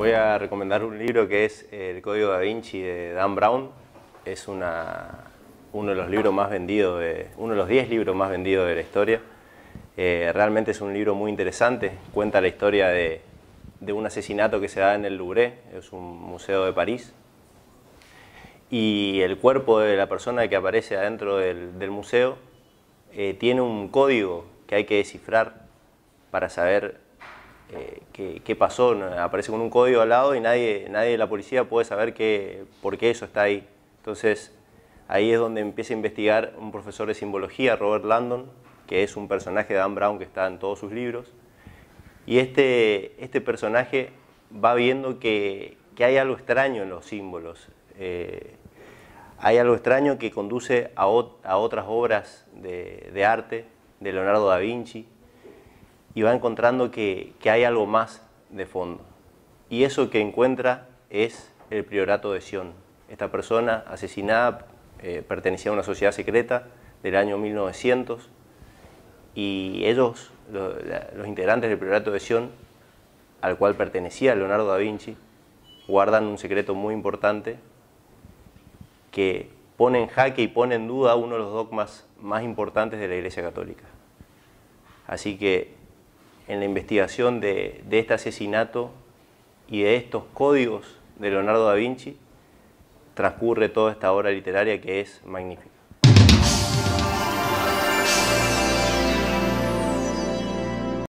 voy a recomendar un libro que es eh, El Código da Vinci de Dan Brown. Es una, uno de los libros más vendidos, uno de los 10 libros más vendidos de la historia. Eh, realmente es un libro muy interesante, cuenta la historia de, un asesinato que se da en el Louvre, es un museo de París, y el cuerpo de la persona que aparece adentro del, museo eh, tiene un código que hay que descifrar para saber eh, qué, pasó, aparece con un código al lado y nadie, nadie de la policía puede saber qué, por qué eso está ahí. Entonces, ahí es donde empieza a investigar un profesor de simbología, Robert Landon, que es un personaje de Dan Brown que está en todos sus libros. Y este, este personaje va viendo que, hay algo extraño en los símbolos. Eh, hay algo extraño que conduce a, otras obras de arte de Leonardo da Vinci, y va encontrando que, hay algo más de fondo. Y eso que encuentra es el priorato de Sion. Esta persona asesinada eh, pertenecía a una sociedad secreta del año 1900 y ellos, los integrantes del priorato de Sion, al cual pertenecía Leonardo da Vinci, guardan un secreto muy importante que pone en jaque y pone en duda uno de los dogmas más importantes de la Iglesia Católica. Así que en la investigación de, este asesinato y de estos códigos de Leonardo da Vinci transcurre toda esta obra literaria que es magnífica.